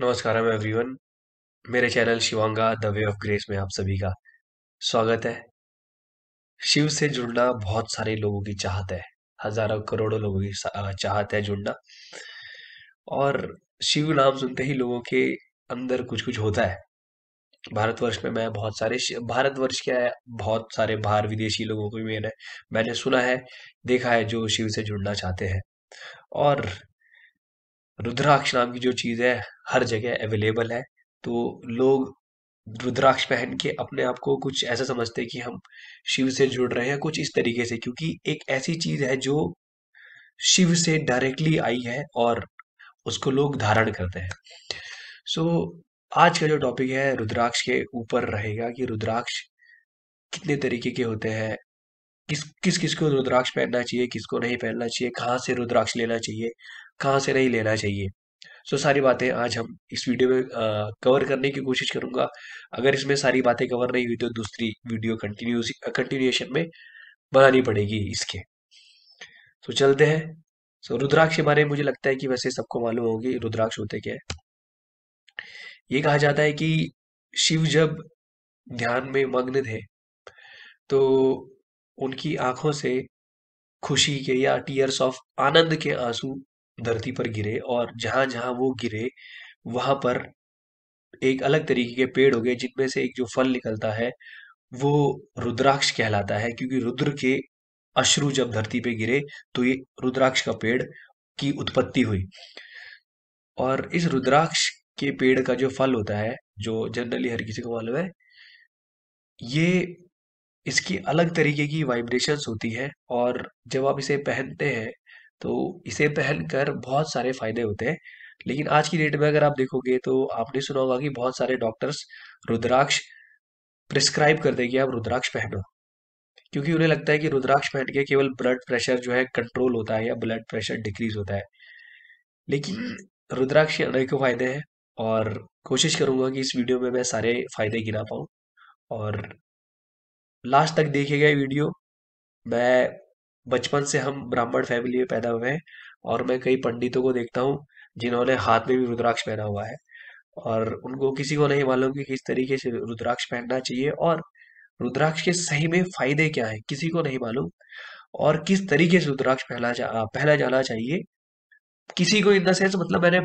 मैं एवरीवन मेरे channel Shivanga the way of grace में आप सभी का स्वागत है शिव से जुड़ना बहुत सारे लोगों की चाहत है हजारों करोड़ों लोगों की चाहत है जुड़ना और शिव नाम सुनते ही लोगों के अंदर कुछ कुछ होता है भारतवर्ष में मैं बहुत सारे भारतवर्ष क्या है बहुत सारे बाहर विदेशी लोगों को भी मैंने मैंने सुना है देखा है जो शिव से जुड़ना चाहते हैं और रुद्राक्ष नाम की जो चीज़ है हर जगह अवेलेबल है तो लोग रुद्राक्ष पहन के अपने आप को कुछ ऐसा समझते हैं कि हम शिव से जुड़ रहे हैं कुछ इस तरीके से क्योंकि एक ऐसी चीज़ है जो शिव से डायरेक्टली आई है और उसको लोग धारण करते हैं सो so, आज का जो टॉपिक है रुद्राक्ष के ऊपर रहेगा कि रुद्राक्ष कितने तरीके के होते हैं किस किस किस को रुद्राक्ष पहनना चाहिए किसको नहीं पहनना चाहिए कहाँ से रुद्राक्ष लेना चाहिए कहाँ से नहीं लेना चाहिए सो so, सारी बातें आज हम इस वीडियो में आ, कवर करने की कोशिश करूंगा अगर इसमें सारी बातें कवर नहीं हुई तो दूसरी वीडियो कंटिन्यू कंटिन्यूएशन में बनानी पड़ेगी इसके तो so, चलते हैं सो so, रुद्राक्ष के बारे में मुझे लगता है कि वैसे सबको मालूम होगी रुद्राक्ष होते क्या है ये कहा जाता है कि शिव जब ध्यान में मग्न थे तो उनकी आंखों से खुशी के या टीयर्स ऑफ आनंद के आंसू धरती पर गिरे और जहां जहां वो गिरे वहां पर एक अलग तरीके के पेड़ हो गए जिनमें से एक जो फल निकलता है वो रुद्राक्ष कहलाता है क्योंकि रुद्र के अश्रु जब धरती पे गिरे तो ये रुद्राक्ष का पेड़ की उत्पत्ति हुई और इस रुद्राक्ष के पेड़ का जो फल होता है जो जनरली हर किसी को मालूम है ये इसकी अलग तरीके की वाइब्रेशंस होती है और जब आप इसे पहनते हैं तो इसे पहनकर बहुत सारे फायदे होते हैं लेकिन आज की डेट में अगर आप देखोगे तो आपने सुना होगा कि बहुत सारे डॉक्टर्स रुद्राक्ष प्रिस्क्राइब कर देंगे आप रुद्राक्ष पहनो क्योंकि उन्हें लगता है कि रुद्राक्ष पहन के केवल ब्लड प्रेशर जो है कंट्रोल होता है या ब्लड प्रेशर डिक्रीज होता है लेकिन रुद्राक्ष के अनेकों फायदे हैं और कोशिश करूंगा कि इस वीडियो में मैं सारे फायदे गिना पाऊँ और लास्ट तक देखेगा वीडियो मैं बचपन से हम ब्राह्मण फैमिली में पैदा हुए हैं और मैं कई पंडितों को देखता हूँ जिन्होंने हाथ में भी रुद्राक्ष पहना हुआ है और उनको किसी को नहीं मालूम कि किस तरीके से रुद्राक्ष पहनना चाहिए और रुद्राक्ष के सही में फायदे क्या है किसी को नहीं मालूम और किस तरीके से रुद्राक्ष पहना जा पहना जाना चाहिए किसी को इन द सेंस मतलब मैंने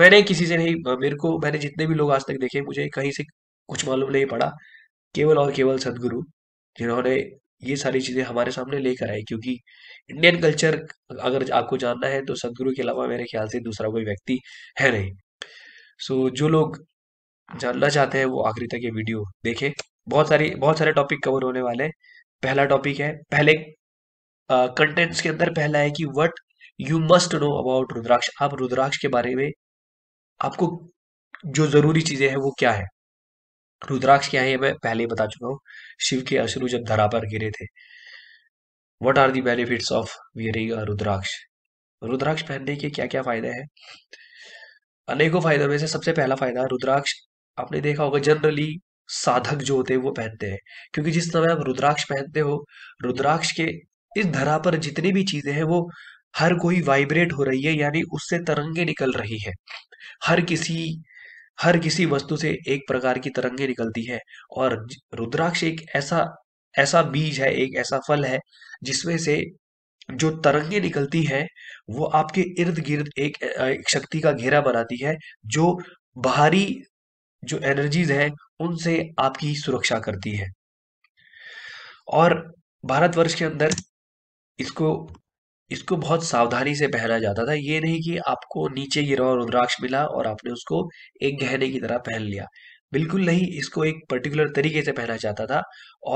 मैंने किसी से नहीं मेरे को मैंने जितने भी लोग आज तक देखे मुझे कहीं से कुछ मालूम नहीं पड़ा केवल और केवल सदगुरु जिन्होंने ये सारी चीज़ें हमारे सामने लेकर आए क्योंकि इंडियन कल्चर अगर आपको जानना है तो सदगुरु के अलावा मेरे ख्याल से दूसरा कोई व्यक्ति है नहीं सो so, जो लोग जानना चाहते हैं वो आखिरी तक ये वीडियो देखें बहुत सारी बहुत सारे टॉपिक कवर होने वाले हैं पहला टॉपिक है पहले कंटेंट्स के अंदर पहला है कि what you must know about rudraksha आप रुद्राक्ष के बारे में आपको जो ज़रूरी चीज़ें हैं वो क्या है रुद्राक्ष क्या है मैं पहले ही बता चुका हूँ शिव के अश्रु जब धरा पर गिरे थे what are the benefits of wearing rudraksha rudraksha पहनने के क्या क्या फायदे हैं अनेकों फायदों में से सबसे पहला फायदा रुद्राक्ष आपने देखा होगा जनरली साधक जो होते हैं वो पहनते हैं क्योंकि जिस समय आप रुद्राक्ष पहनते हो रुद्राक्ष के इस धरा पर जितनी भी चीजें हैं वो हर कोई वाइब्रेट हो रही है यानी उससे तरंगे निकल रही है हर किसी हर किसी वस्तु से एक प्रकार की तरंगे निकलती है और रुद्राक्ष एक ऐसा ऐसा बीज है एक ऐसा फल है जिसमें से जो तरंगे निकलती है वो आपके इर्द गिर्द एक, एक शक्ति का घेरा बनाती है जो बाहरी जो एनर्जीज है उनसे आपकी सुरक्षा करती है और भारतवर्ष के अंदर इसको इसको बहुत सावधानी से पहना जाता था ये नहीं कि आपको नीचे गिरा रुद्राक्ष मिला और आपने उसको एक गहने की तरह पहन लिया बिल्कुल नहीं इसको एक पर्टिकुलर तरीके से पहना जाता था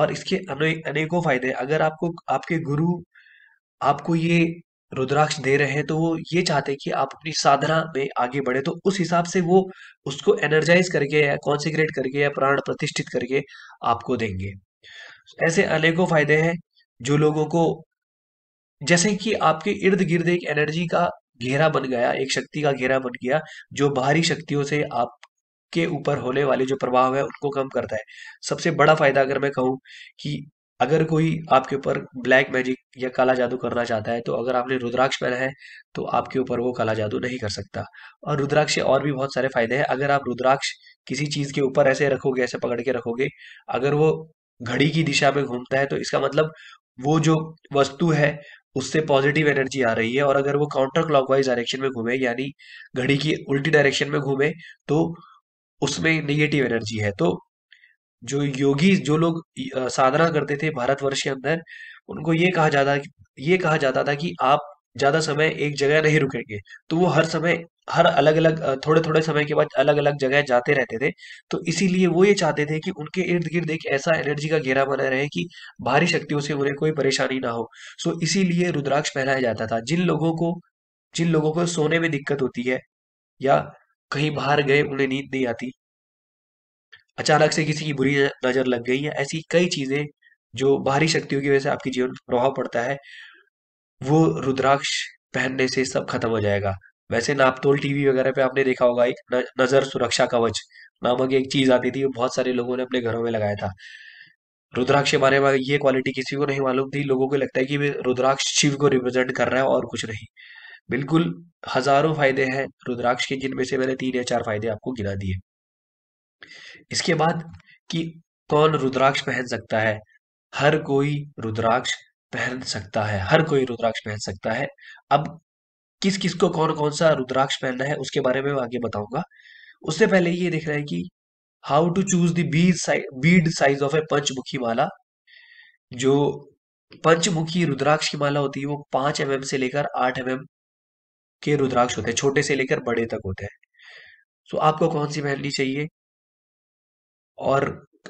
और इसके अनेकों फायदे अगर आपको आपके गुरु आपको ये रुद्राक्ष दे रहे हैं तो वो ये चाहते कि आप अपनी साधना में आगे बढ़े तो उस हिसाब से वो उसको एनर्जाइज करके या कॉन्सिक्रेट करके या प्राण प्रतिष्ठित करके आपको देंगे ऐसे अनेकों फायदे हैं जो लोगों को जैसे कि आपके इर्द गिर्द एक एनर्जी का घेरा बन गया एक शक्ति का घेरा बन गया जो बाहरी शक्तियों से आपके ऊपर होने वाले जो प्रभाव है उनको कम करता है सबसे बड़ा फायदा अगर मैं कहूँ कि अगर कोई आपके ऊपर ब्लैक मैजिक या काला जादू करना चाहता है तो अगर आपने रुद्राक्ष पहना है तो आपके ऊपर वो काला जादू नहीं कर सकता और रुद्राक्ष से और भी बहुत सारे फायदे हैं अगर आप रुद्राक्ष किसी चीज के ऊपर ऐसे रखोगे ऐसे पकड़ के रखोगे अगर वो घड़ी की दिशा में घूमता है तो इसका मतलब वो जो वस्तु है उससे पॉजिटिव एनर्जी आ रही है और अगर वो काउंटर क्लॉकवाइज डायरेक्शन में घूमे यानी घड़ी की उल्टी डायरेक्शन में घूमे तो उसमें निगेटिव एनर्जी है तो जो योगी जो लोग साधना करते थे भारतवर्ष के अंदर उनको ये कहा जाता ये कहा जाता था कि आप ज़्यादा समय एक जगह नहीं रुकेंगे तो वो हर समय हर अलग अलग थोड़े थोड़े समय के बाद अलग अलग जगह जाते रहते थे तो इसीलिए वो ये चाहते थे कि उनके इर्द गिर्द एक ऐसा एनर्जी का घेरा बना रहे कि बाहरी शक्तियों से उन्हें कोई परेशानी ना हो सो इसीलिए रुद्राक्ष पहनाया जाता था जिन लोगों को जिन लोगों को सोने में दिक्कत होती है या कहीं बाहर गए उन्हें नींद नहीं आती अचानक से किसी की बुरी नजर लग गई या ऐसी कई चीजें जो बाहरी शक्तियों की वजह से आपके जीवन पर प्रभाव पड़ता है वो रुद्राक्ष पहनने से सब खत्म हो जाएगा वैसे नापतोल टीवी वगैरह पे आपने देखा होगा एक नजर सुरक्षा कवच नामक एक चीज आती थी बहुत सारे लोगों ने अपने घरों में लगाया था रुद्राक्ष के बारे में ये क्वालिटी किसी को नहीं मालूम थी लोगों को लगता है कि रुद्राक्ष शिव को रिप्रेजेंट कर रहा है और कुछ नहीं बिल्कुल हजारों फायदे हैं रुद्राक्ष के जिनमें से मैंने तीन या चार फायदे आपको गिना दिए इसके बाद कि कौन रुद्राक्ष पहन सकता है हर कोई रुद्राक्ष पहन सकता है हर कोई रुद्राक्ष पहन सकता है अब किस किस को कौन कौन सा रुद्राक्ष पहनना है उसके बारे में आगे बताऊंगा उससे पहले ये देख रहे हैं कि how to choose the bead size of a पंचमुखी माला जो पंचमुखी रुद्राक्ष की माला होती है वो पांच एम mm से लेकर आठ एम mm के रुद्राक्ष होते हैं छोटे से लेकर बड़े तक होते हैं तो आपको कौन सी पहननी चाहिए और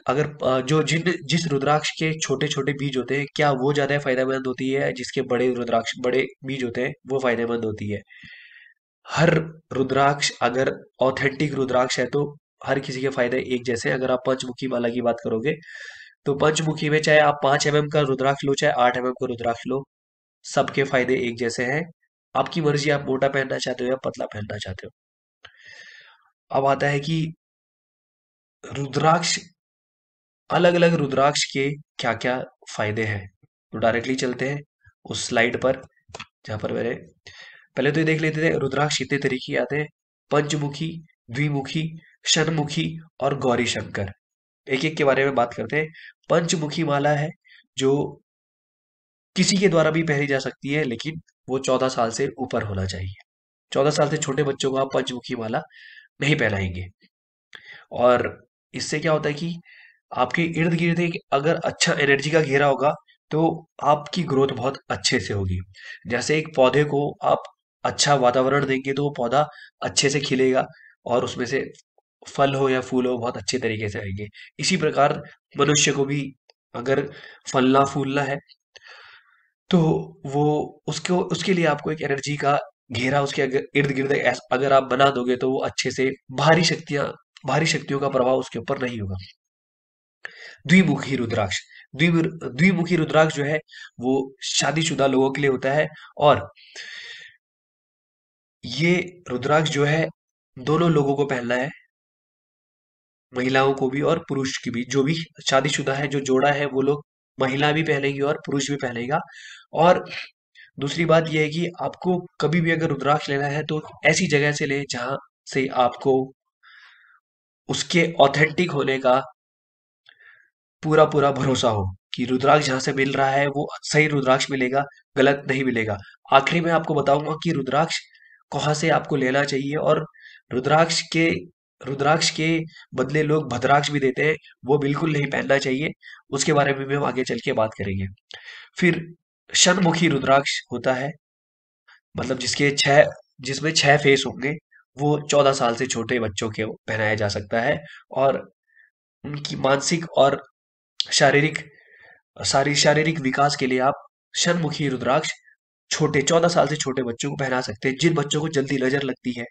अगर जो जिन जिस रुद्राक्ष के छोटे छोटे बीज होते हैं क्या वो ज्यादा फायदेमंद होती है जिसके बड़े रुद्राक्ष बड़े बीज होते हैं वो फायदेमंद होती है हर रुद्राक्ष अगर ऑथेंटिक रुद्राक्ष है तो हर किसी के फायदे एक जैसे अगर आप पंचमुखी माला की बात करोगे तो पंचमुखी में चाहे आप पांच एमएम का रुद्राक्ष लो चाहे आठ एमएम का रुद्राक्ष लो सबके फायदे एक जैसे हैं आपकी मर्जी आप मोटा पहनना चाहते हो या पतला पहनना चाहते हो अब आता है कि रुद्राक्ष अलग अलग रुद्राक्ष के क्या क्या फ़ायदे हैं तो डायरेक्टली चलते हैं उस स्लाइड पर जहां पर मेरे पहले तो ये देख लेते थे रुद्राक्ष इतने तरीके आते हैं पंचमुखी द्विमुखी शनमुखी और गौरी शंकर एक एक के बारे में बात करते हैं पंचमुखी माला है जो किसी के द्वारा भी पहनी जा सकती है लेकिन वो चौदह साल से ऊपर होना चाहिए चौदह साल से छोटे बच्चों को आप पंचमुखी माला नहीं पहनाएंगे और इससे क्या होता है कि आपके इर्द गिर्द एक अगर अच्छा एनर्जी का घेरा होगा तो आपकी ग्रोथ बहुत अच्छे से होगी जैसे एक पौधे को आप अच्छा वातावरण देंगे तो वो पौधा अच्छे से खिलेगा और उसमें से फल हो या फूल हो बहुत अच्छे तरीके से आएंगे इसी प्रकार मनुष्य को भी अगर फलना फूलना है तो वो उसको उसके लिए आपको एक एनर्जी का घेरा उसके इर्द गिर्द अगर आप बना दोगे तो वो अच्छे से भारी शक्तियां भारी शक्तियों का प्रभाव उसके ऊपर नहीं होगा द्विमुखी रुद्राक्ष द्विमुखी रुद्राक्ष जो है वो शादीशुदा लोगों के लिए होता है और ये रुद्राक्ष जो है दोनों लोगों को पहनना है महिलाओं को भी और पुरुष की भी जो भी शादीशुदा है जो जोड़ा है वो लोग महिला भी पहनेगी और पुरुष भी पहनेगा और दूसरी बात यह है कि आपको कभी भी अगर रुद्राक्ष लेना है तो ऐसी जगह से ले जहां से आपको उसके ऑथेंटिक होने का पूरा पूरा भरोसा हो कि रुद्राक्ष जहाँ से मिल रहा है वो सही रुद्राक्ष मिलेगा गलत नहीं मिलेगा आखिरी में आपको बताऊंगा कि रुद्राक्ष कहाँ से आपको लेना चाहिए और रुद्राक्ष के रुद्राक्ष के बदले लोग भद्राक्ष भी देते हैं वो बिल्कुल नहीं पहनना चाहिए उसके बारे में भी हम आगे चल के बात करेंगे फिर शनमुखी रुद्राक्ष होता है मतलब जिसके छह जिसमें छह फेस होंगे वो चौदह साल से छोटे बच्चों के पहनाया जा सकता है और उनकी मानसिक और शारीरिक सारी शारीरिक विकास के लिए आप शनमुखी रुद्राक्ष छोटे चौदह साल से छोटे बच्चों को पहना सकते हैं जिन बच्चों को जल्दी नजर लगती है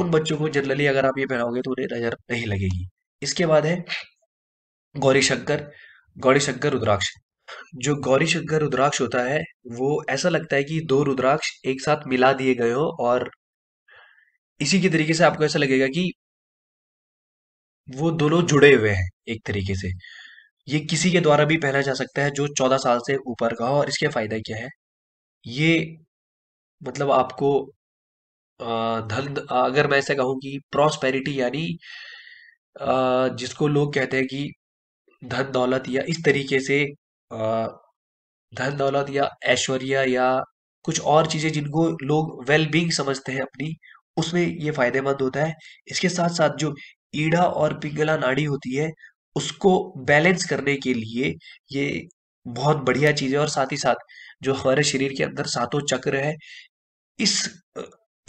उन बच्चों को जनरली अगर आप ये पहनाओगे तो उन्हें नजर नहीं लगेगी इसके बाद है गौरी शंकर गौरी शंकर रुद्राक्ष जो गौरी शंकर रुद्राक्ष होता है वो ऐसा लगता है कि दो रुद्राक्ष एक साथ मिला दिए गए हो और इसी के तरीके से आपको ऐसा लगेगा कि वो दोनों जुड़े हुए हैं एक तरीके से ये किसी के द्वारा भी पहना जा सकता है जो चौदह साल से ऊपर का हो और इसके फायदा क्या है ये मतलब आपको धन अगर मैं ऐसा कहूँ कि प्रॉस्पेरिटी यानी जिसको लोग कहते हैं कि धन दौलत या इस तरीके से धन दौलत या ऐश्वर्य या कुछ और चीजें जिनको लोग वेल समझते हैं अपनी उसमें ये फायदेमंद होता है इसके साथ साथ जो ईड़ा और पिंगला नाड़ी होती है उसको बैलेंस करने के लिए ये बहुत बढ़िया चीज है और साथ ही साथ जो हमारे शरीर के अंदर सातों चक्र है इस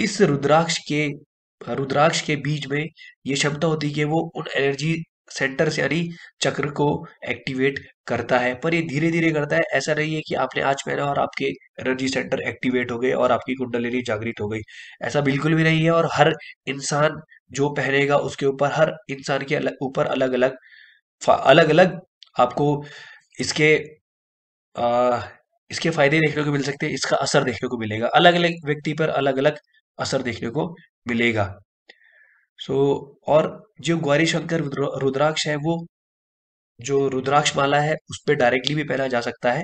इस रुद्राक्ष के रुद्राक्ष के बीच में ये क्षमता होती है कि वो उन एनर्जी सेंटर से यानी चक्र को एक्टिवेट करता है पर ये धीरे धीरे करता है ऐसा नहीं है कि आपने आज पहना और आपके एनर्जी सेंटर एक्टिवेट हो गए और आपकी कुंडलिनी जागृत हो गई ऐसा बिल्कुल भी नहीं है और हर इंसान जो पहनेगा उसके ऊपर हर इंसान के ऊपर अलग अलग अलग अलग आपको इसके आ, इसके फायदे देखने को मिल सकते हैं इसका असर देखने को मिलेगा अलग अलग व्यक्ति पर अलग अलग असर देखने को मिलेगा सो so, और जो गौरी शंकर रुद्राक्ष है वो जो रुद्राक्ष माला है उस पर डायरेक्टली भी पहना जा सकता है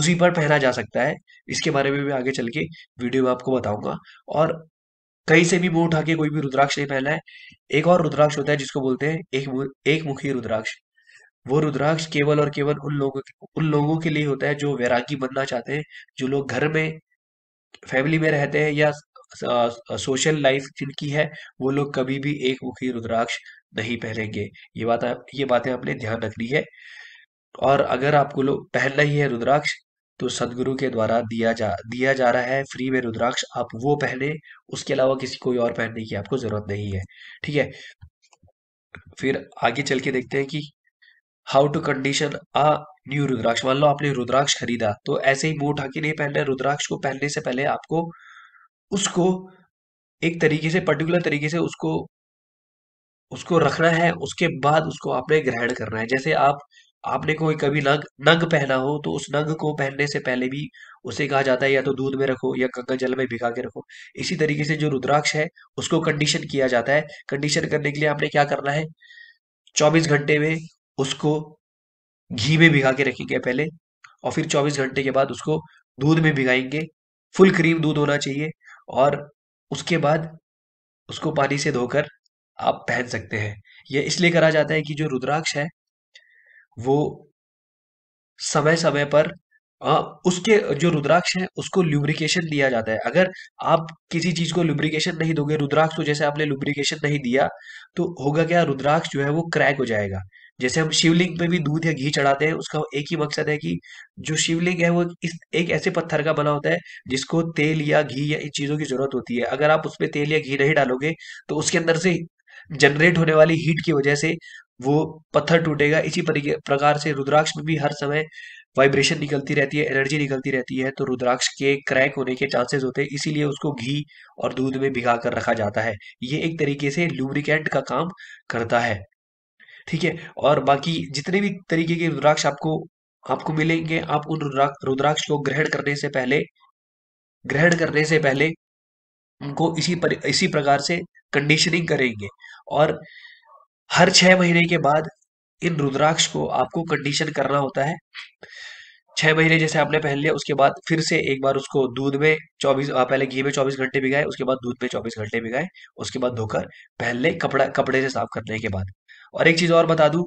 उसी पर पहना जा सकता है इसके बारे में भी आगे चल के वीडियो में आपको बताऊंगा और कहीं से भी वो उठा के कोई भी रुद्राक्ष नहीं पहना है एक और रुद्राक्ष होता है जिसको बोलते हैं एक एक मुखी रुद्राक्ष वो रुद्राक्ष केवल और केवल उन लोगों उन लोगों के लिए होता है जो वैरागी बनना चाहते हैं जो लोग घर में फैमिली में रहते हैं या सोशल लाइफ जिनकी है वो लोग कभी भी एक मुखी रुद्राक्ष नहीं पहनेंगे ये बात ये बातें आपने ध्यान रखनी है और अगर आपको लोग पहनना ही है रुद्राक्ष तो सदगुरु के द्वारा दिया जा दिया जा रहा है फ्री में रुद्राक्ष आप वो पहने उसके अलावा किसी कोई और पहनने की आपको ज़रूरत नहीं है ठीक है फिर आगे चल के देखते हैं कि how to condition a new rudraksha मान लो आपने रुद्राक्ष खरीदा तो ऐसे ही मुंह उठा के नहीं पहनना रुद्राक्ष को पहनने से पहले आपको उसको एक तरीके से पर्टिकुलर तरीके से उसको उसको रखना है उसके बाद उसको आपने ग्रहण करना है जैसे आप आपने कोई कभी नग नग पहना हो तो उस नग को पहनने से पहले भी उसे कहा जाता है या तो दूध में रखो या गंगा जल में भिगा के रखो इसी तरीके से जो रुद्राक्ष है उसको कंडीशन किया जाता है कंडीशन करने के लिए आपने क्या करना है चौबीस घंटे में उसको घी में भिगा के रखेंगे पहले और फिर चौबीस घंटे के बाद उसको दूध में भिगाएंगे फुल क्रीम दूध होना चाहिए और उसके बाद उसको पानी से धोकर आप पहन सकते हैं यह इसलिए करा जाता है कि जो रुद्राक्ष है वो समय समय पर आ, उसके जो रुद्राक्ष है उसको लुब्रिकेशन दिया जाता है अगर आप किसी चीज को लुब्रिकेशन नहीं दोगे रुद्राक्ष को जैसे आपने लुब्रिकेशन नहीं दिया तो होगा क्या रुद्राक्ष जो है वो क्रैक हो जाएगा जैसे हम शिवलिंग पे भी दूध या घी चढ़ाते हैं उसका एक ही मकसद है कि जो शिवलिंग है वो इस एक ऐसे पत्थर का बना होता है जिसको तेल या घी या इन चीजों की जरूरत होती है अगर आप उसमें तेल या घी नहीं डालोगे तो उसके अंदर से जनरेट होने वाली हीट की वजह से वो पत्थर टूटेगा इसी प्रकार से रुद्राक्ष में भी हर समय वाइब्रेशन निकलती रहती है एनर्जी निकलती रहती है तो रुद्राक्ष के क्रैक होने के चांसेस होते हैं इसीलिए उसको घी और दूध में भिगा कर रखा जाता है ये एक तरीके से लुब्रिकेंट का काम करता है ठीक है और बाकी जितने भी तरीके के रुद्राक्ष आपको आपको मिलेंगे आप उन रुद्राक्ष को ग्रहण करने से पहले ग्रहण करने से पहले उनको इसी पर इसी प्रकार से कंडीशनिंग करेंगे और हर छह महीने के बाद इन रुद्राक्ष को आपको कंडीशन करना होता है छह महीने जैसे आपने पहन लिया उसके बाद फिर से एक बार उसको दूध में चौबीस पहले घी में चौबीस घंटे भिगाए उसके बाद दूध में चौबीस घंटे भिगाए उसके बाद धोकर पहन ले कपड़ा कपड़े से साफ करने के बाद और एक चीज और बता दू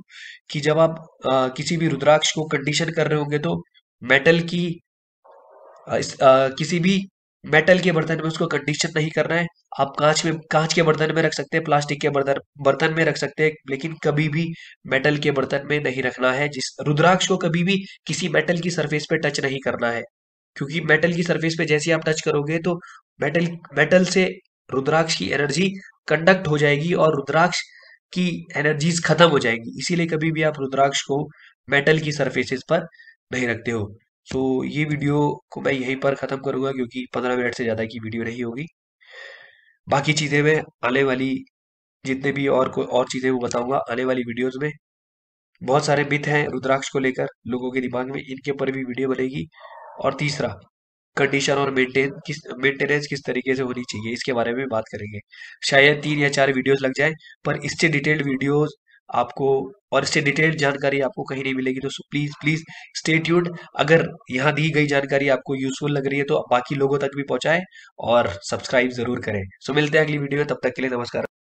कि जब आप आ, किसी भी रुद्राक्ष को कंडीशन कर रहे होंगे तो मेटल की आ, इस, आ, किसी भी मेटल के बर्तन में उसको कंडीशन नहीं करना है आप कांच में कांच के बर्तन में रख सकते हैं प्लास्टिक के बर्तन बर्तन में रख सकते हैं लेकिन कभी भी मेटल के बर्तन में नहीं रखना है जिस रुद्राक्ष को कभी भी किसी मेटल की सरफेस पे टच नहीं करना है क्योंकि मेटल की सरफेस पे जैसे आप टच करोगे तो मेटल मेटल से रुद्राक्ष की एनर्जी कंडक्ट हो जाएगी और रुद्राक्ष की एनर्जीज खत्म हो जाएगी इसीलिए कभी भी आप रुद्राक्ष को मेटल की सरफेसेस पर नहीं रखते हो सो so, ये वीडियो को मैं यहीं पर ख़त्म करूँगा क्योंकि पंद्रह मिनट से ज़्यादा की वीडियो नहीं होगी बाकी चीज़ें मैं आने वाली जितने भी और को और चीज़ें वो बताऊँगा आने वाली वीडियोस में बहुत सारे मिथ हैं रुद्राक्ष को लेकर लोगों के दिमाग में इनके ऊपर भी वीडियो बनेगी और तीसरा कंडीशन और मेंटेन किस मेंटेनेंस किस तरीके से होनी चाहिए इसके बारे में बात करेंगे शायद तीन या चार वीडियोस लग जाए पर इससे डिटेल्ड वीडियोज़ आपको और इससे डिटेल जानकारी आपको कहीं नहीं मिलेगी तो प्लीज़ प्लीज़ स्टे ट्यूड अगर यहाँ दी गई जानकारी आपको यूजफुल लग रही है तो बाकी लोगों तक भी पहुंचाएं और सब्सक्राइब ज़रूर करें सो मिलते हैं अगली वीडियो में तब तक के लिए नमस्कार